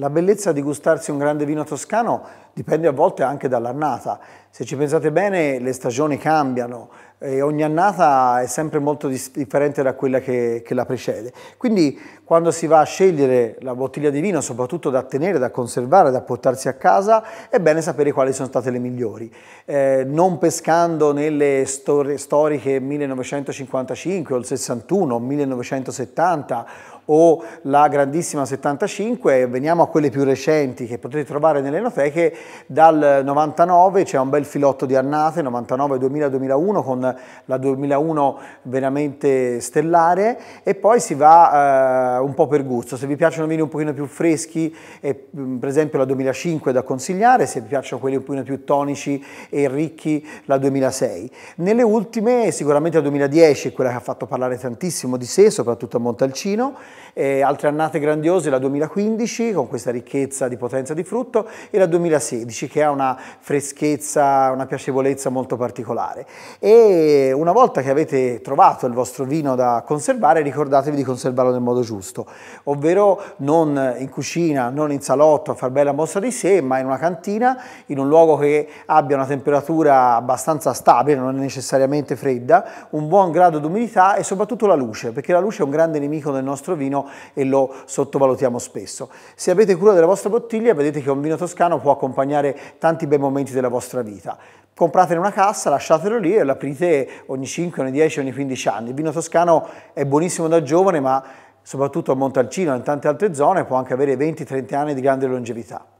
La bellezza di gustarsi un grande vino toscano dipende a volte anche dall'annata. Se ci pensate bene, le stagioni cambiano e ogni annata è sempre molto differente da quella che, che, la precede. Quindi quando si va a scegliere la bottiglia di vino, soprattutto da tenere, da conservare, da portarsi a casa, è bene sapere quali sono state le migliori. Eh, non pescando nelle stor storiche 1955 o il 61 o 1970 o la grandissima 75, veniamo a quelle più recenti che potete trovare nelle enoteche dal 99 c'è un bel filotto di annate, 99-2000-2001 con la 2001 veramente stellare e poi si va eh, un po' per gusto, se vi piacciono vini un pochino più freschi, eh, per esempio la 2005 è da consigliare, se vi piacciono quelli un pochino più tonici e ricchi la 2006. Nelle ultime sicuramente la 2010 è quella che ha fatto parlare tantissimo di sé, soprattutto a Montalcino, eh, altre annate grandiose la 2015 con questa ricchezza di potenza di frutto e la 2006 sì, che ha una freschezza, una piacevolezza molto particolare. E una volta che avete trovato il vostro vino da conservare, ricordatevi di conservarlo nel modo giusto, ovvero non in cucina, non in salotto a far bella mossa di sé, ma in una cantina, in un luogo che abbia una temperatura abbastanza stabile, non necessariamente fredda, un buon grado d'umidità e soprattutto la luce, perché la luce è un grande nemico del nostro vino e lo sottovalutiamo spesso. Se avete cura della vostra bottiglia, vedete che un vino toscano può accompagnare accompagnare tanti bei momenti della vostra vita. Compratene una cassa, lasciatelo lì e l'aprite ogni 5, ogni 10, ogni 15 anni. Il vino toscano è buonissimo da giovane, ma soprattutto a Montalcino e in tante altre zone può anche avere 20-30 anni di grande longevità.